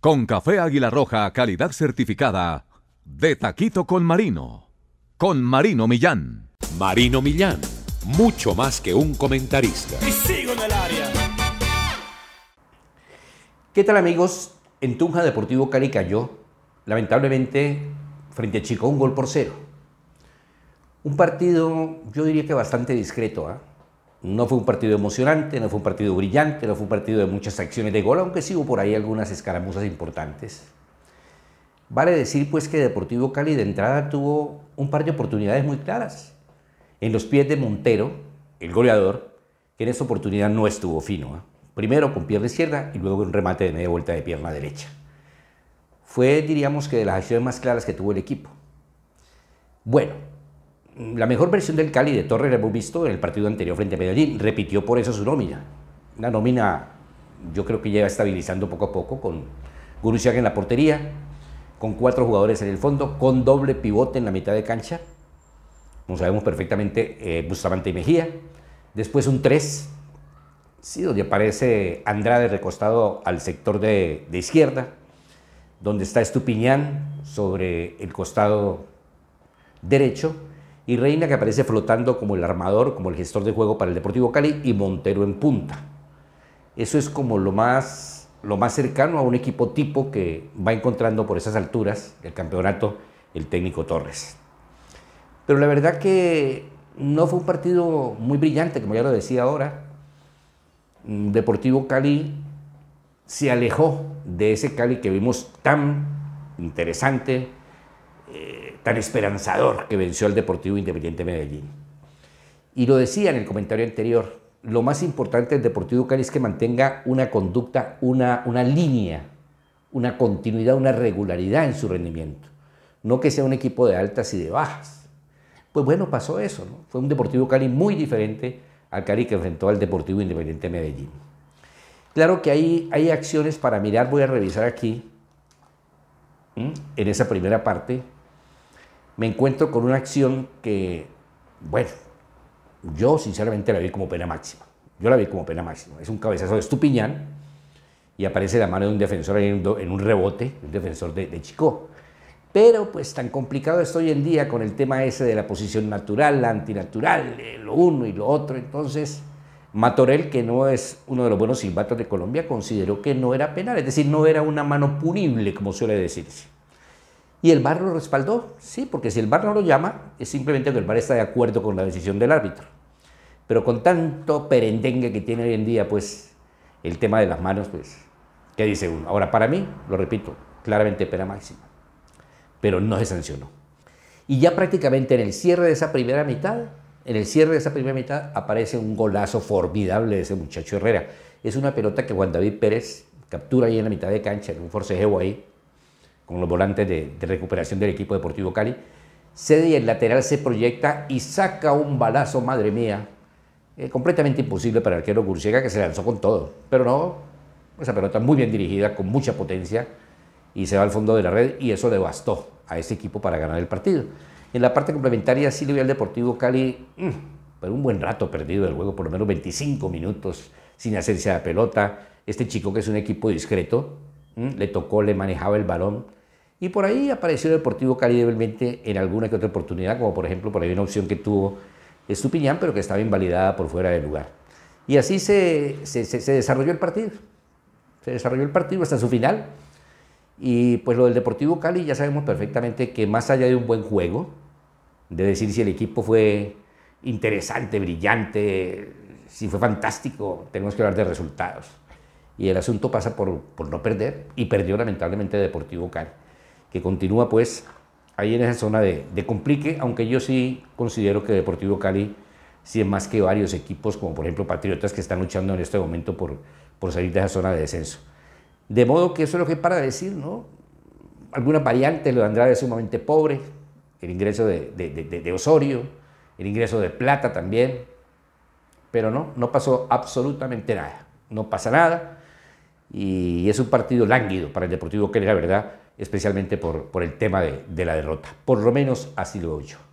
Con café Águila Roja, calidad certificada. De Taquito con Marino. Con Marino Millán. Marino Millán, mucho más que un comentarista. Y sigo en el área. ¿Qué tal amigos? En Tunja Deportivo Cali cayó, lamentablemente, frente a Chico, un gol por cero. Un partido, yo diría que bastante discreto, ¿ah? No fue un partido emocionante, no fue un partido brillante, no fue un partido de muchas acciones de gol, aunque sí hubo por ahí algunas escaramuzas importantes. Vale decir pues que Deportivo Cali de entrada tuvo un par de oportunidades muy claras. En los pies de Montero, el goleador, que en esa oportunidad no estuvo fino. ¿eh? Primero con pierna izquierda y luego un remate de media vuelta de pierna derecha. Fue, diríamos que, de las acciones más claras que tuvo el equipo. Bueno, la mejor versión del Cali de Torres la hemos visto en el partido anterior frente a Medellín. Repitió por eso su nómina. Una nómina, yo creo que lleva estabilizando poco a poco con Gurusiaga en la portería, con cuatro jugadores en el fondo, con doble pivote en la mitad de cancha. Como sabemos perfectamente, eh, Bustamante y Mejía. Después un 3, sí, donde aparece Andrade recostado al sector de, de izquierda, donde está Estupiñán sobre el costado derecho y Reina que aparece flotando como el armador, como el gestor de juego para el Deportivo Cali y Montero en punta. Eso es como lo más, lo más cercano a un equipo tipo que va encontrando por esas alturas el campeonato el técnico Torres. Pero la verdad que no fue un partido muy brillante, como ya lo decía ahora. Mm, Deportivo Cali se alejó de ese Cali que vimos tan interesante, esperanzador que venció al Deportivo Independiente Medellín. Y lo decía en el comentario anterior, lo más importante del Deportivo Cali es que mantenga una conducta, una, una línea, una continuidad, una regularidad en su rendimiento. No que sea un equipo de altas y de bajas. Pues bueno, pasó eso. ¿no? Fue un Deportivo Cali muy diferente al Cali que enfrentó al Deportivo Independiente Medellín. Claro que hay, hay acciones para mirar, voy a revisar aquí, en esa primera parte, me encuentro con una acción que, bueno, yo sinceramente la vi como pena máxima. Yo la vi como pena máxima. Es un cabezazo de Estupiñán y aparece la mano de un defensor en un, rebote, un defensor de, de Chicó. Pero pues tan complicado es hoy en día con el tema ese de la posición natural, la antinatural, eh, lo uno y lo otro. Entonces, Matorel, que no es uno de los buenos silbatos de Colombia, consideró que no era penal, es decir, no era una mano punible, como suele decirse. Y el bar lo respaldó, sí, porque si el bar no lo llama, es simplemente que el bar está de acuerdo con la decisión del árbitro. Pero con tanto perendengue que tiene hoy en día, pues, el tema de las manos, pues, ¿qué dice uno? Ahora, para mí, lo repito, claramente pena máxima. Pero no se sancionó. Y ya prácticamente en el cierre de esa primera mitad, en el cierre de esa primera mitad aparece un golazo formidable de ese muchacho Herrera. Es una pelota que Juan David Pérez captura ahí en la mitad de cancha, en un forcejeo ahí, con los volantes de, recuperación del equipo Deportivo Cali. Cede y el lateral se proyecta y saca un balazo, madre mía, eh, completamente imposible para el arquero Gurciaga, que se lanzó con todo. Pero no, esa pelota muy bien dirigida, con mucha potencia, y se va al fondo de la red, y eso devastó a ese equipo para ganar el partido. En la parte complementaria sí le vio al Deportivo Cali, mm, pero un buen rato perdido del juego, por lo menos 25 minutos sin hacerse la pelota. Este chico que es un equipo discreto, mm, le tocó, le manejaba el balón, y por ahí apareció Deportivo Cali débilmente en alguna que otra oportunidad, como por ejemplo por ahí una opción que tuvo Estupiñán, pero que estaba invalidada por fuera del lugar. Y así se, se, se, desarrolló el partido. Se desarrolló el partido hasta su final. Y pues lo del Deportivo Cali ya sabemos perfectamente que más allá de un buen juego, de decir si el equipo fue interesante, brillante, si fue fantástico, tenemos que hablar de resultados. Y el asunto pasa por, por no perder, y perdió lamentablemente Deportivo Cali que continúa pues ahí en esa zona de, de, complique, aunque yo sí considero que Deportivo Cali sí es más que varios equipos, como por ejemplo Patriotas, que están luchando en este momento por, por salir de esa zona de descenso. De modo que eso es lo que para decir, ¿no? Algunas variantes, lo de Andrade sumamente pobre, el ingreso de, de Osorio, el ingreso de Plata también, pero no, no pasó absolutamente nada, no pasa nada, y es un partido lánguido para el Deportivo Cali, la verdad, especialmente por, por el tema de, de la derrota. Por lo menos así lo veo yo.